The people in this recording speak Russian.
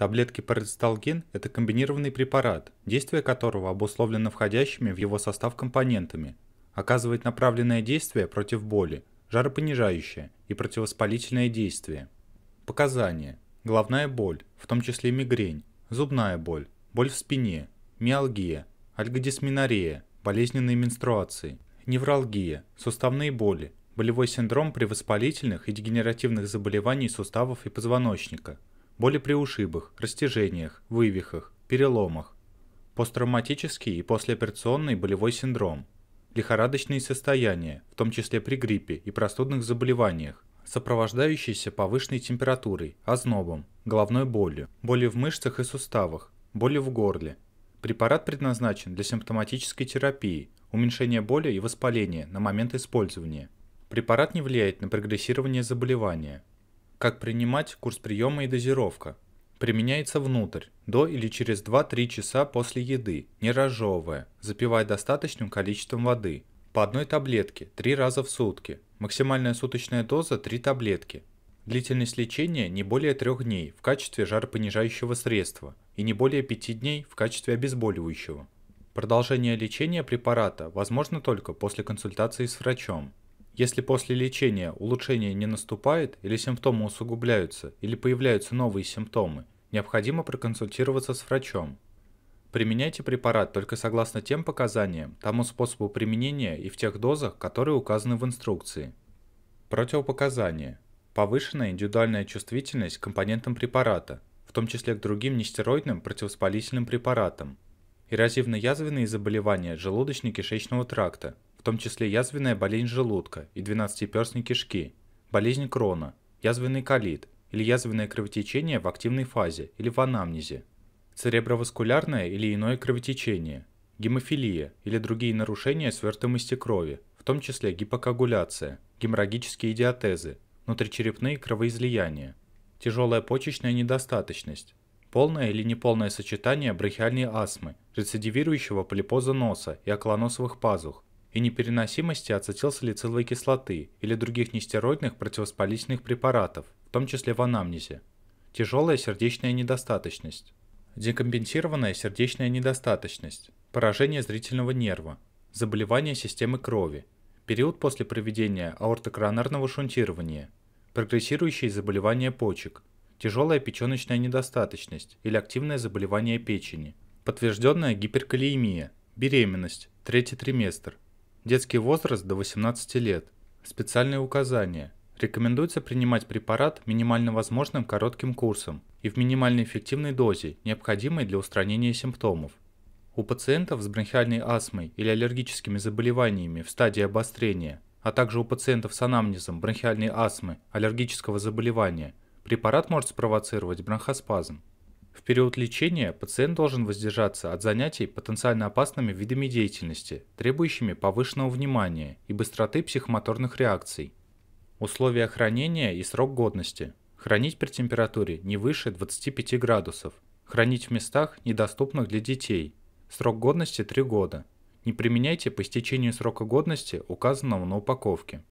Таблетки парацеталген – это комбинированный препарат, действие которого обусловлено входящими в его состав компонентами. Оказывает направленное действие против боли, жаропонижающее и противовоспалительное действие. Показания. Головная боль, в том числе мигрень, зубная боль, боль в спине, миалгия, альгодисменорея, болезненные менструации, невралгия, суставные боли, болевой синдром при воспалительных и дегенеративных заболеваниях суставов и позвоночника – Боли при ушибах, растяжениях, вывихах, переломах. Посттравматический и послеоперационный болевой синдром. Лихорадочные состояния, в том числе при гриппе и простудных заболеваниях, сопровождающиеся повышенной температурой, ознобом, головной болью, боли в мышцах и суставах, боли в горле. Препарат предназначен для симптоматической терапии, уменьшения боли и воспаления на момент использования. Препарат не влияет на прогрессирование заболевания. Как принимать курс приема и дозировка. Применяется внутрь, до или через 2-3 часа после еды, не разжевывая, запивая достаточным количеством воды. По одной таблетке 3 раза в сутки. Максимальная суточная доза 3 таблетки. Длительность лечения не более 3 дней в качестве жаропонижающего средства и не более 5 дней в качестве обезболивающего. Продолжение лечения препарата возможно только после консультации с врачом. Если после лечения улучшение не наступает или симптомы усугубляются или появляются новые симптомы, необходимо проконсультироваться с врачом. Применяйте препарат только согласно тем показаниям, тому способу применения и в тех дозах, которые указаны в инструкции. Противопоказания. Повышенная индивидуальная чувствительность к компонентам препарата, в том числе к другим нестероидным противовоспалительным препаратам. Эрозивно-язвенные заболевания желудочно-кишечного тракта, в том числе язвенная болезнь желудка и двенадцатиперстной кишки, болезнь крона, язвенный колит или язвенное кровотечение в активной фазе или в анамнезе, цереброваскулярное или иное кровотечение, гемофилия или другие нарушения свертываемости крови, в том числе гипокоагуляция, геморрагические диатезы, внутричерепные кровоизлияния, тяжелая почечная недостаточность, полное или неполное сочетание брахиальной астмы, рецидивирующего полипоза носа и оклоносовых пазух, и непереносимости ацетилсалициловой кислоты или других нестероидных противовоспалительных препаратов, в том числе в анамнезе. Тяжелая сердечная недостаточность. Декомпенсированная сердечная недостаточность. Поражение зрительного нерва. Заболевание системы крови. Период после проведения аортокоронарного шунтирования. Прогрессирующие заболевания почек. Тяжелая печеночная недостаточность или активное заболевание печени. Подтвержденная гиперкалиемия. Беременность. Третий триместр. Детский возраст до 18 лет. Специальные указания. Рекомендуется принимать препарат минимально возможным коротким курсом и в минимально эффективной дозе, необходимой для устранения симптомов. У пациентов с бронхиальной астмой или аллергическими заболеваниями в стадии обострения, а также у пациентов с анамнезом бронхиальной астмы, аллергического заболевания, препарат может спровоцировать бронхоспазм. В период лечения пациент должен воздержаться от занятий потенциально опасными видами деятельности, требующими повышенного внимания и быстроты психомоторных реакций. Условия хранения и срок годности. Хранить при температуре не выше 25 градусов. Хранить в местах, недоступных для детей. Срок годности 3 года. Не применяйте по истечению срока годности, указанного на упаковке.